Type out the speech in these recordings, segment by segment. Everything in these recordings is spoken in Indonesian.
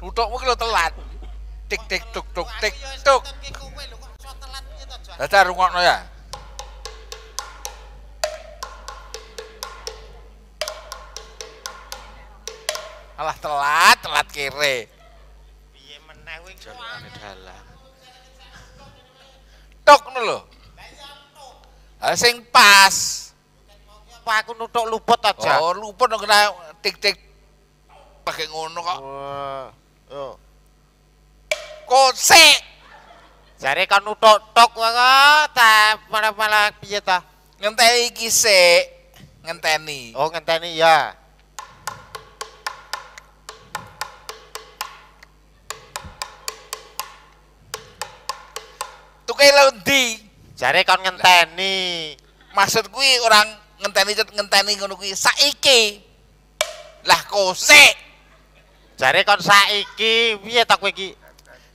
Tutukmu ki telat. Tik tik tuk tuk tik tuk. Dadah rungokno ya. Alah telat, telat kiri Piye meneh kuwi jalane dalan. Tok ngono lho. pas. Apa aku nutuk luput aja. Oh, luput kena tik-tik pakai ngono kok. Wah kose oh. Kosek. Jare kan utok-tok wae ta malah-malah piye ta? Ngenteni iki sik. Ngenteni. Oh, ngenteni ya. Tuke lho di Jare kan ngenteni. Maksud kuwi orang ngenteni ngenteni ngono kuwi saiki. Lah kosek. Jare kon saiki piye tok kowe iki?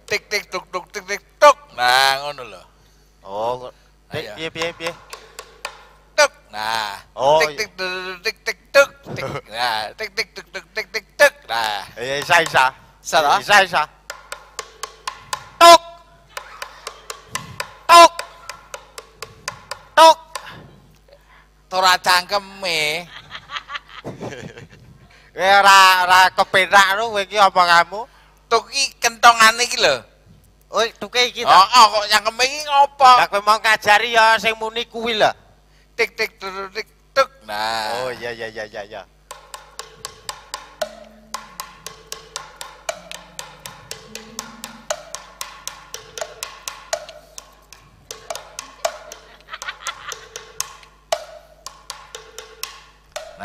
Tik tik tuk tuk tik tik tuk. Nah, ngono lho. Oh, tik piye piye piye. Tuk. Nah. Oh, tik tik tik tik tuk. Tik. Nah, tik tik tuk tuk tik tik tuk. Nah. Iya, isa isa. Isa ta? Isa isa. Tuk. Tuk. Tuk. Tora cangkeme. ora eh, ora kepenak lho kowe iki apa kamu? Tuki kentongane iki lho. Oi, tuke iki ta? Heeh, kok yang kemeng iki ngopo? Lah kowe mau ngajari ya sing muni kuwi lho. Tik tik tik tik. Nah. Oh iya iya iya iya. Ya.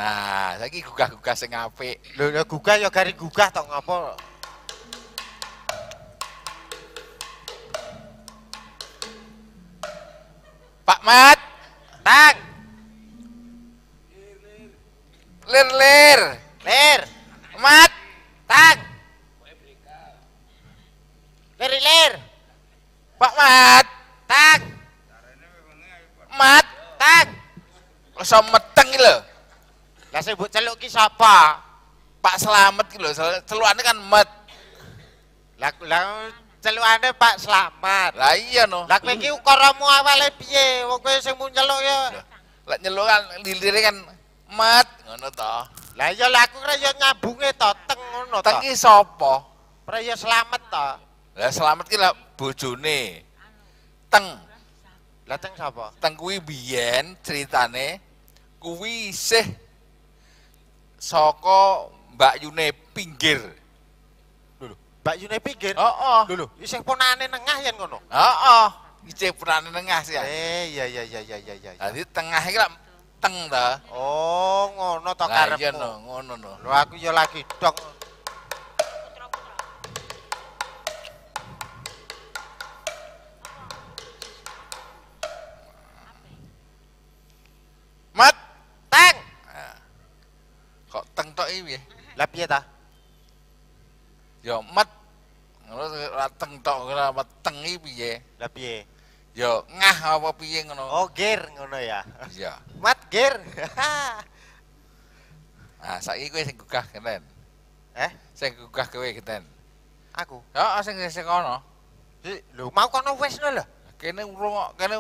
Nah, lagi gugah-gugah sing apik. Lho ya gugah ya gari gugah tok ngapa? Pak Mat. Tak. Lir lir. Lir. Mat. Tak. Lir lir. Pak Mat. Tak. Mat. Tak. Iso meteng lho. Lah sing mbok celuk ki sapa? Pak Slamet ki lho, celukane kan mat. Lah lah celukane Pak Slamet. Lah iya no. Lah kowe ki ukaramu awale piye? Wong kowe sing mung celuk ya. Lah nyeluk kan lilire kan mat. ngono to. Lah iya lah aku kira ya nyambunge to teng ngono to. Teng ki sapa? Priya Slamet to. Lah Slamet ki lah bojone. Teng. Lah teng sapa? Teng kuwi biyen critane kuwi isih Soko Mbak Yune pinggir. dulu Mbak Yune pinggir? oh oh dulu sing ponane nengah yen ngono. oh Iki ponane nengah sih. Ya. Eh, iya iya iya iya iya iya. Dadi tengah teng dah Oh, ngono to iya, karepmu. Iya ngono no. aku ya lagi dok piye? Ya? Lah piye ta? Ya met. Ngono rateng tok ora meteng iki piye? Lah piye? Ya ngah apa piye ngono. Oh, gir ngono ya. Iya. Mat ger, ah, saiki kowe sing gugah kenen. Eh? Sing gugah kowe kenen. Aku. Heeh, ah, sing sing kono. Lho, mau kono wis lho. Kene urung kene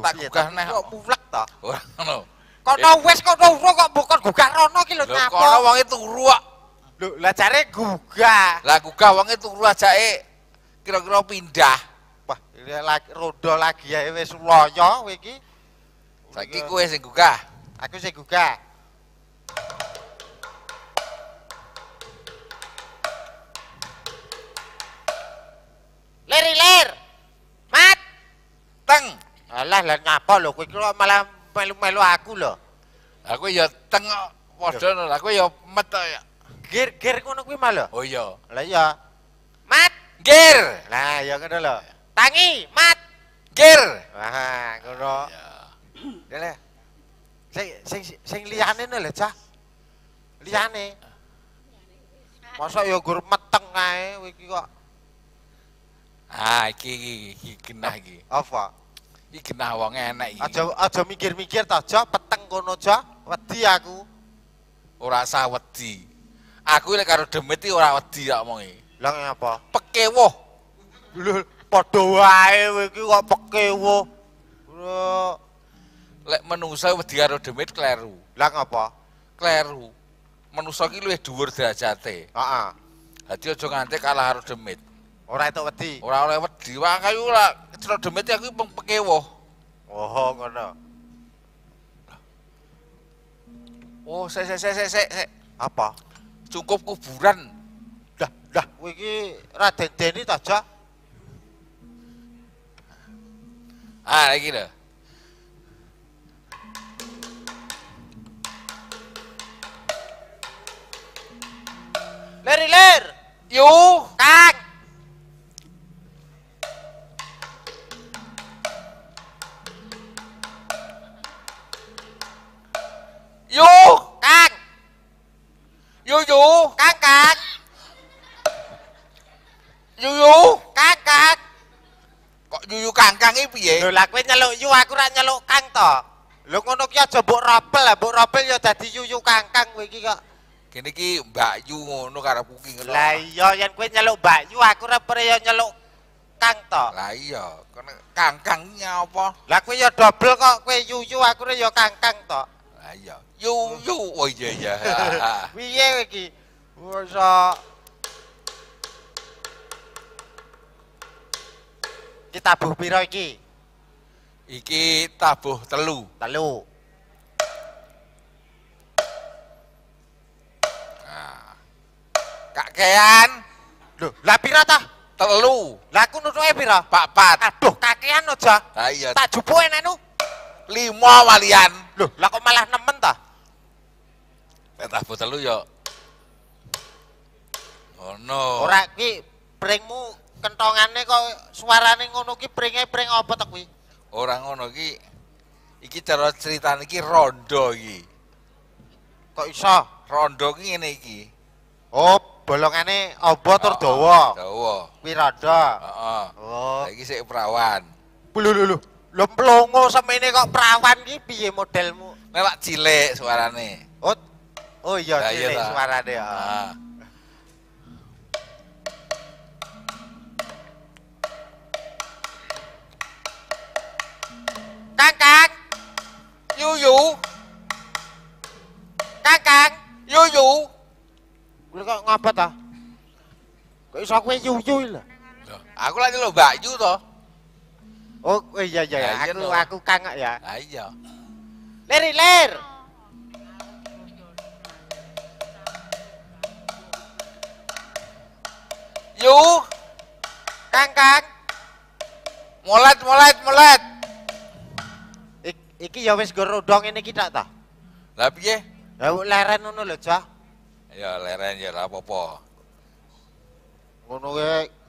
tak gugah neh. Kok mulek ta? Ora ngono. Kono wes kono kok bukan guga rono ki lho nyapa. Kono wonge turu kok. Lho, lah jare guga Lah gugah itu turu ajake kira-kira pindah. Wah, ya lagi rodo lagi ya wes loyo kowe iki. Saiki kowe sing Aku sing guga. Lir, lir. Mat. Teng. Alah, lah nyapa lho kowe malam? melu-melu aku lho. Aku ya tengok padha lho, aku ya met ya. Gir gir ngono kuwi malah. Oh iya. Lah iya. Mat, gir. Nah, ya ngono lho. Tangi, mat, gir. Nah, ngono. Iya. Lah. Sing sing sing liyane lho, Cah. Liyane. Masa ya gur meteng kae kok. Ah, iki iki kena iki. Apa? Iki genah wong enek iki. Aja aja mikir-mikir ta, Jo, peteng kono Jo, wedi aku. Ora usah wedi. Aku lek karo demit iki ora wedi tak omongi. E. Lah apa? Pekewoh. Lho, padha wae kowe iki kok pekewoh. Lek menungsa wedi karo demit kleru. Lah ngapa? Kleru. Menungsa iki luwih dhuwur derajate. Heeh. Dadi aja nganti kalah karo demit. Ora itu wedi. Ora oleh wedi, Wah, kayu lah celok demit ya, aku peng pekewo. Oh, ngono. Oh, saya saya saya saya saya. Apa? Cukup kuburan. Dah, dah. Kowe iki ra dendeni ta, Ah, iki lho. Ler, ler. Yo. Kang. Yuyu. Kakak. Yuyu. Kakak. Kok Yuyu kangkang ini ya? Lho lah nyeluk Yu aku rak nyeluk Kang to. Lho ngono kia aja mbok ropel lah, buk ropel ya jadi Yuyu kangkang wiki kok. kini ki Mbak Yu ngono karena buki ngelok. Lah iya yang kue nyeluk Mbak Yu aku rak percaya nyeluk Kang to. Lah iya, kangkangnya apa? Lah kue ya dobel kok kue Yuyu aku ya kangkang to. Ayo, yo yo, Oh iya iya. Piye lagi, Wasa Iki tabuh piro iki? Iki tabuh telu. Telu. Nah. Kakean. lu lah piro ta? Telu. Lah aku nutuke piro? Papat. Aduh, kakean aja. Ha iya. Tak jupuke nenu. Lima walian. Loh, lah kok malah nemen ta? Petah telu yo. Ya. no. Ora ki pringmu kentongane kok suarane ngono ki pringe pring apa ta kuwi? Ora ngono ki. Iki cara ceritane iki rondo iki. Kok iso? Rondo ki ngene iki. Oh, bolongane apa tur oh, dawa? Dawa. Kuwi rada. Heeh. Oh. Iki sik perawan. Lho lho lho. Lho plongo semene kok prawan iki piye modelmu? Lewak cilik suarane. Oh, oh iya nah, cilik suarane. Heeh. Ah. Kakak. Yuyu. Kakak, Yuyu. Kuwi kok ngobat ta? Kok iso kowe Yuyu lho. Aku lagi lho Mbak Yu to. Oh, eh, iya iya ya. Aku aku kangak ya. Ayo. Iya. Ler, ler. Yuk. Kang kang. Molat molat molat. Ik, iki ya wis gorodong ini kita ta. Lah piye? Lah leren ngono lho, Jah. Ya leren ya ora apa-apa. Ngono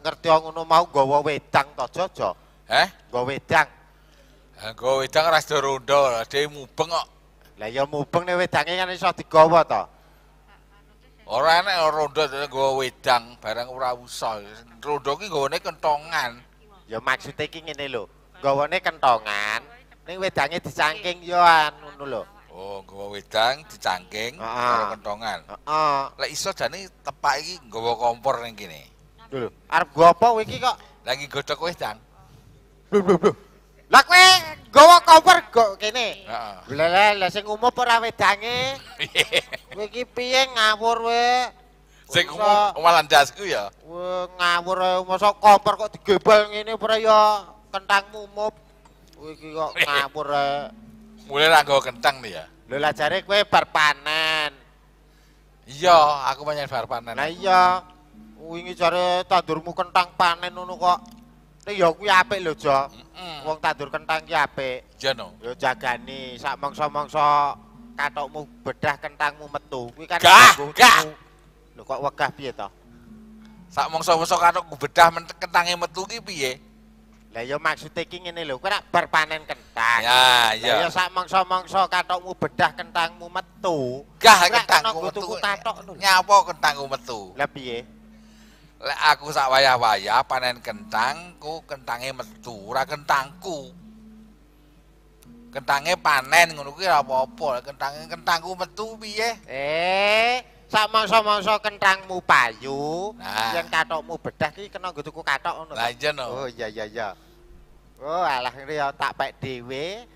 ngerti ngono mau gawa wedang ta, Jojo. Hah? Gue wedang. Gue wedang ras derundo, ada yang mubeng kok. Lah ya mubeng nih wedangnya kan iso digawa toh. Orang enak yang rondo itu gue wedang, barang ura usah. Rondo ini gue kentongan. Ya maksudnya kayak gini loh. Gue ini kentongan, ini wedangnya dicangking ya anu loh. Oh, gue wedang dicangking, uh kentongan. Uh -huh. Lah iso jadi tepak ini gue kompor yang gini. Dulu, arep gue apa wiki kok? Lagi godok wedang. Blub blub blub. Lah kowe gowo cover kok kene. Heeh. Lah lah sing umum ora wedange. Kowe iki piye ngawur we? Sing umum malah jasku ya. Wah, ngawur mosok cover kok digebol ngene ora ya kentang umup Kowe iki kok ngawur. Eh. Mulai ra gowo kentang nih ya. Lah lah jare kowe bar panen. Iya, aku banyak bar panen. nah iya. Wingi jare tandurmu kentang panen ngono kok. Iya kuwi apik lho, Jo. Wong tandur kentang ki apik. Iya, Nong. Yo jagani sak mangsa-mangsa katokmu bedah kentangmu metu. Kuwi kan Lho kok wegah piye to? Sak mangsa-mangsa katokku bedah kentange metu ki piye? Lah yo maksude ki ngene lho, kuwi bar panen kentang. Ya, iya. Ya sak mangsa-mangsa katokmu bedah kentangmu metu. Gah kentangmu metu. Nyapa kentangmu metu? Lah piye? Lek aku sak wayah-wayah panen kentang, ku kentangnya metu, ora kentangku. kentangnya panen ngono kuwi ora apa-apa, kentange kentangku metu piye? Eh, sak mangsa-mangsa kentangmu payu, nah. yang katokmu bedah ki kena nggo tuku katok ngono. Lah iya no. Oh iya iya iya. Oh alah ini ya tak pek dhewe.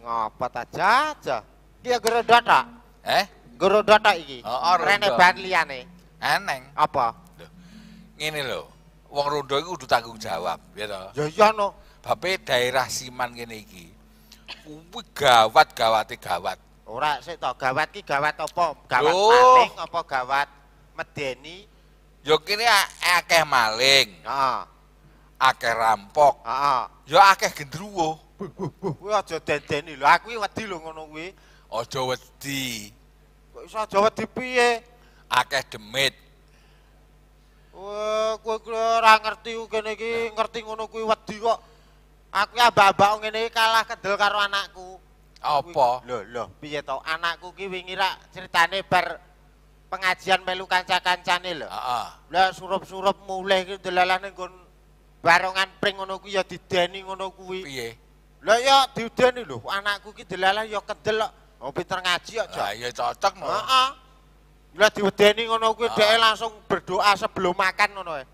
Ngapa aja aja Ki ya, gerodot tak? Eh? Gerodot tak iki. Heeh, oh, rene ban liyane. Eneng. Apa? ngene lho. Wong rondo iku kudu tanggung jawab, ya toh. Ya iya no. Bape daerah Siman kene iki. Kuwi gawat gawate gawat. Ora sik to, gawat ki gawat apa? Gawat Loh. maling apa gawat medeni? Ya kene akeh maling. Heeh. Akeh rampok. Heeh. Ya akeh gendruwo. Kuwi aja dendeni lho, aku wedi lho ngono kuwi. Aja wedi. Kok iso aja wedi piye? Akeh demit. wah kowe ora ngerti kene iki ngerti ngono kuwi wedi kok aku abah-abah ngene iki kalah kedel karo anakku apa lho lho piye to anakku ki wingi rak critane bar pengajian melu kanca-kancane lho heeh lah surup-surup mulih ki delalane nggon barongan pring ngono kuwi ya dideni ngono kuwi piye lah ya dideni lho anakku ki delalah ya kedel kok oh, pinter ngaji kok ya cocok mah heeh Lah diwedeni ngono kuwi ah. dhek langsung berdoa sebelum makan ngono ya.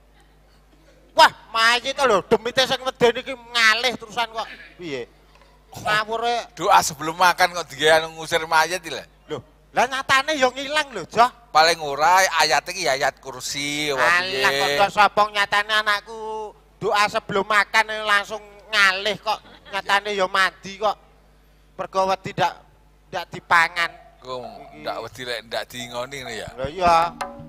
Wah, mayit lho, demite sing medeni iki ngalih terusan kok. Piye? Ngawure doa sebelum makan kok digawe anu ngusir mayit lho. Lho, lah nyatane ya ngilang lho, jo. Paling ora ayat iki ya ayat kursi wae piye. Alah kok sopong nyatane anakku doa sebelum makan langsung ngalih kok nyatane ya mati kok. Pergo tidak tidak dipangan. Kok ndak wedi lek ndak nih ya? iya.